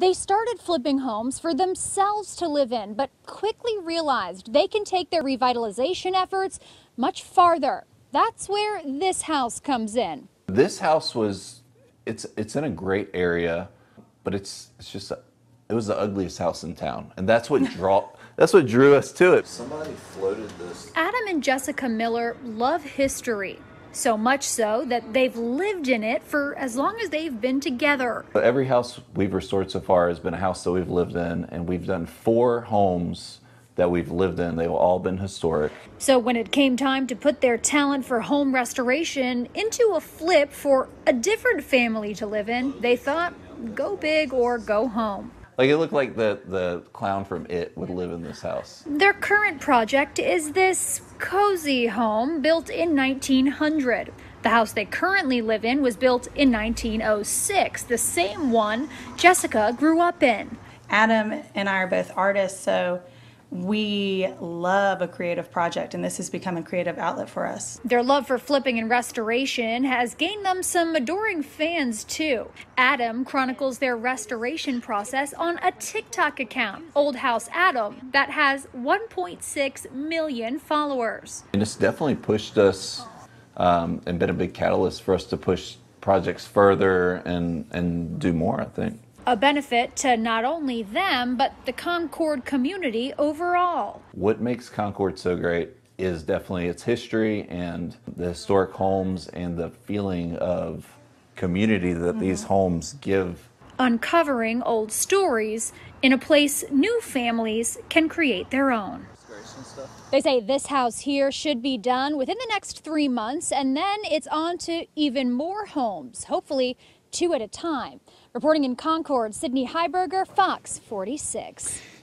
They started flipping homes for themselves to live in, but quickly realized they can take their revitalization efforts much farther. That's where this house comes in. This house was, it's, it's in a great area, but it's, it's just, a, it was the ugliest house in town. And that's what draw, that's what drew us to it. Somebody floated this. Adam and Jessica Miller love history. So much so that they've lived in it for as long as they've been together. Every house we've restored so far has been a house that we've lived in, and we've done four homes that we've lived in. They've all been historic. So when it came time to put their talent for home restoration into a flip for a different family to live in, they thought, go big or go home. Like it looked like the the clown from It would live in this house. Their current project is this cozy home built in 1900. The house they currently live in was built in 1906, the same one Jessica grew up in. Adam and I are both artists, so we love a creative project, and this has become a creative outlet for us. Their love for flipping and restoration has gained them some adoring fans, too. Adam chronicles their restoration process on a TikTok account, Old House Adam, that has 1.6 million followers. And it's definitely pushed us um, and been a big catalyst for us to push projects further and, and do more, I think a benefit to not only them, but the Concord community overall. What makes Concord so great is definitely its history and the historic homes and the feeling of community that mm-hmm. these homes give. Uncovering old stories in a place new families can create their own. They say this house here should be done within the next three months, and then it's on to even more homes, hopefully two at a time. Reporting in Concord, Sydney Heiberger, Fox 46.